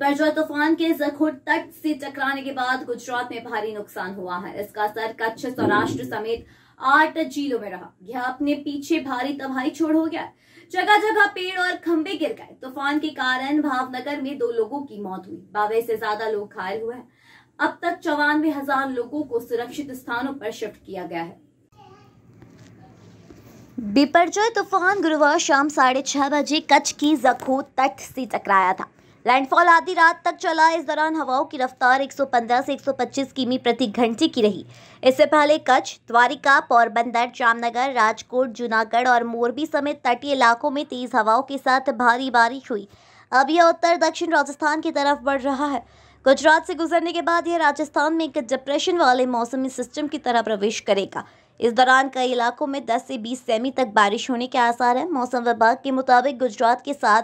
Petra तूफान के जखुर तट से टकराने के बाद गुजरात में भारी नुकसान हुआ है इसका असर कच्छ सौराष्ट्र समेत आठ जिलों में रहा यह अपने पीछे भारी तबाही छोड़ हो गया जगह जगह पेड़ और खंभे गिर गए तूफान के कारण भावनगर में दो लोगों की मौत हुई बावे से ज्यादा लोग घायल हुए हैं अब तक चौवानवे हजार लोगों को सुरक्षित स्थानों पर शिफ्ट किया गया है बिपरजोय तूफान गुरुवार शाम साढ़े छह बजे कच्छ की जखू तट से टकराया था लैंडफॉल आधी रात तक चला इस दौरान हवाओं की रफ्तार 115 से 125 किमी प्रति घंटे की रही इससे पहले कच्छ द्वारिका पोरबंदर जामनगर राजकोट जूनागढ़ और मोरबी समेत तटीय इलाकों में तेज हवाओं के साथ भारी बारिश हुई अब यह उत्तर दक्षिण राजस्थान की तरफ बढ़ रहा है गुजरात से गुजरने के बाद यह राजस्थान में एक डिप्रेशन वाले मौसमी सिस्टम की तरह प्रवेश करेगा इस दौरान कई इलाकों में 10 से 20 सेमी तक बारिश होने के आसार हैं मौसम विभाग के मुताबिक गुजरात के साथ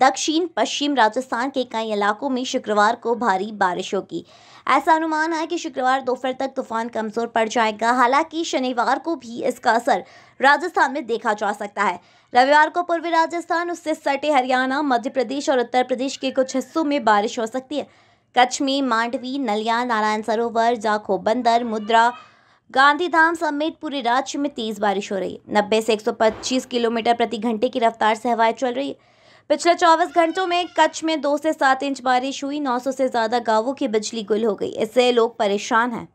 दक्षिण पश्चिम राजस्थान के कई इलाकों में शुक्रवार को भारी बारिश होगी ऐसा अनुमान है कि शुक्रवार दोपहर तक तूफान कमजोर पड़ जाएगा हालांकि शनिवार को भी इसका असर राजस्थान में देखा जा सकता है रविवार को पूर्वी राजस्थान उससे सटे हरियाणा मध्य प्रदेश और उत्तर प्रदेश के कुछ हिस्सों में बारिश हो सकती है कच्छ में मांडवी नलिया नारायण सरोवर जाखो बंदर मुद्रा गांधीधाम समेत पूरे राज्य में तेज बारिश हो रही है नब्बे से एक किलोमीटर प्रति घंटे की रफ्तार से हवाएं चल रही है पिछले 24 घंटों में कच्छ में दो से सात इंच बारिश हुई 900 से ज्यादा गांवों की बिजली गुल हो गई इससे लोग परेशान हैं